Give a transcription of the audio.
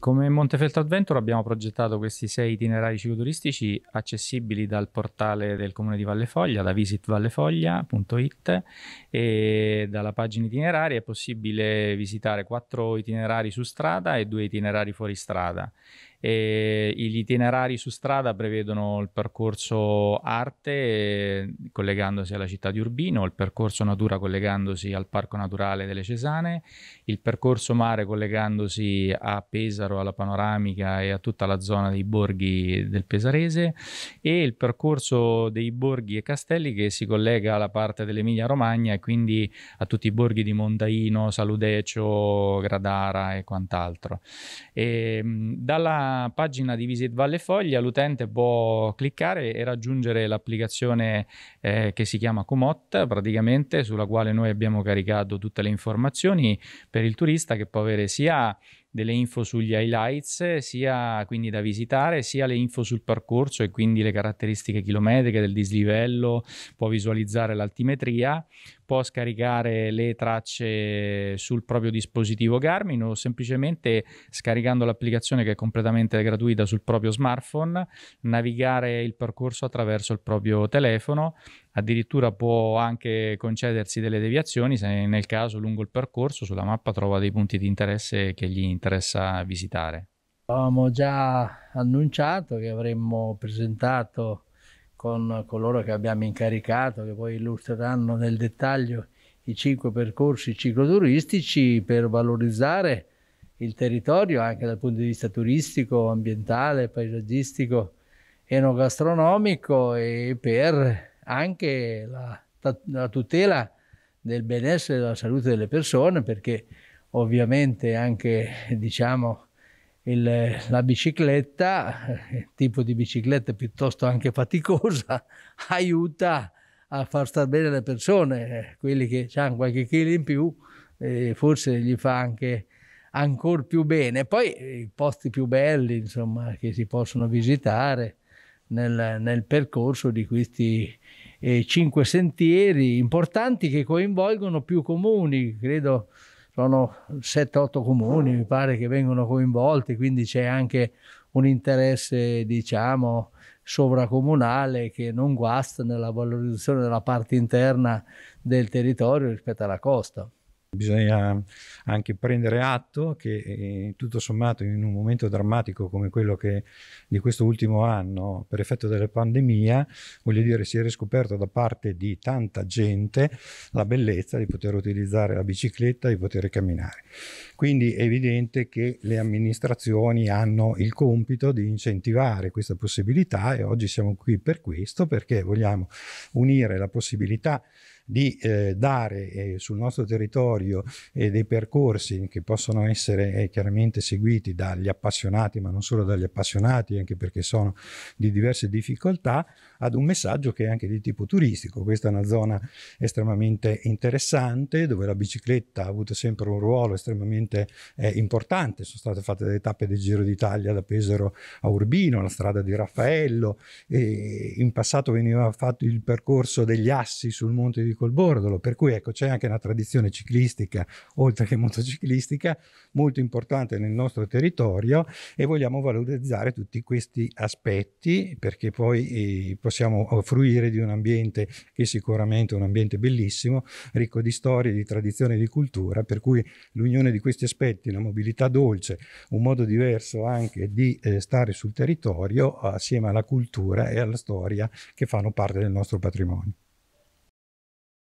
Come Montefeltro Adventure abbiamo progettato questi sei itinerari cicloturistici accessibili dal portale del comune di Vallefoglia, da visitvallefoglia.it e dalla pagina itinerari è possibile visitare quattro itinerari su strada e due itinerari fuori strada. E gli itinerari su strada prevedono il percorso arte collegandosi alla città di Urbino, il percorso natura collegandosi al Parco Naturale delle Cesane, il percorso mare collegandosi a Pesaro Pesaro, alla Panoramica e a tutta la zona dei borghi del Pesarese e il percorso dei borghi e castelli che si collega alla parte dell'Emilia Romagna e quindi a tutti i borghi di Mondaino, Saludecio, Gradara e quant'altro. E, dalla pagina di Visit Valle Foglia l'utente può cliccare e raggiungere l'applicazione eh, che si chiama Comot praticamente sulla quale noi abbiamo caricato tutte le informazioni per il turista che può avere sia delle info sugli highlights, sia quindi da visitare, sia le info sul percorso e quindi le caratteristiche chilometriche del dislivello, può visualizzare l'altimetria, può scaricare le tracce sul proprio dispositivo Garmin o semplicemente scaricando l'applicazione che è completamente gratuita sul proprio smartphone, navigare il percorso attraverso il proprio telefono addirittura può anche concedersi delle deviazioni se nel caso lungo il percorso sulla mappa trova dei punti di interesse che gli interessa visitare. Abbiamo già annunciato che avremmo presentato con coloro che abbiamo incaricato, che poi illustreranno nel dettaglio i cinque percorsi cicloturistici per valorizzare il territorio anche dal punto di vista turistico, ambientale, paesaggistico, enogastronomico e per anche la, la tutela del benessere e della salute delle persone, perché ovviamente anche diciamo, il, la bicicletta, eh, il tipo di bicicletta piuttosto anche faticosa, aiuta a far star bene le persone, quelli che hanno qualche chilo in più, eh, forse gli fa anche ancora più bene. Poi eh, i posti più belli, insomma, che si possono visitare nel, nel percorso di questi e cinque sentieri importanti che coinvolgono più comuni, credo sono 7-8 comuni mi pare che vengono coinvolti, quindi c'è anche un interesse diciamo sovracomunale che non guasta nella valorizzazione della parte interna del territorio rispetto alla costa. Bisogna anche prendere atto che eh, tutto sommato in un momento drammatico come quello che, di questo ultimo anno per effetto della pandemia, voglio dire, si è riscoperto da parte di tanta gente la bellezza di poter utilizzare la bicicletta, di poter camminare. Quindi è evidente che le amministrazioni hanno il compito di incentivare questa possibilità e oggi siamo qui per questo perché vogliamo unire la possibilità di eh, dare eh, sul nostro territorio eh, dei percorsi che possono essere eh, chiaramente seguiti dagli appassionati, ma non solo dagli appassionati, anche perché sono di diverse difficoltà, ad un messaggio che è anche di tipo turistico. Questa è una zona estremamente interessante dove la bicicletta ha avuto sempre un ruolo estremamente eh, importante. Sono state fatte delle tappe del Giro d'Italia da Pesaro a Urbino, la strada di Raffaello. in passato veniva fatto il percorso degli assi sul monte di col Bordolo, per cui ecco, c'è anche una tradizione ciclistica, oltre che motociclistica, molto importante nel nostro territorio e vogliamo valorizzare tutti questi aspetti perché poi eh, possiamo fruire di un ambiente che è sicuramente è un ambiente bellissimo, ricco di storie, di tradizione e di cultura, per cui l'unione di questi aspetti, la mobilità dolce, un modo diverso anche di eh, stare sul territorio assieme alla cultura e alla storia che fanno parte del nostro patrimonio.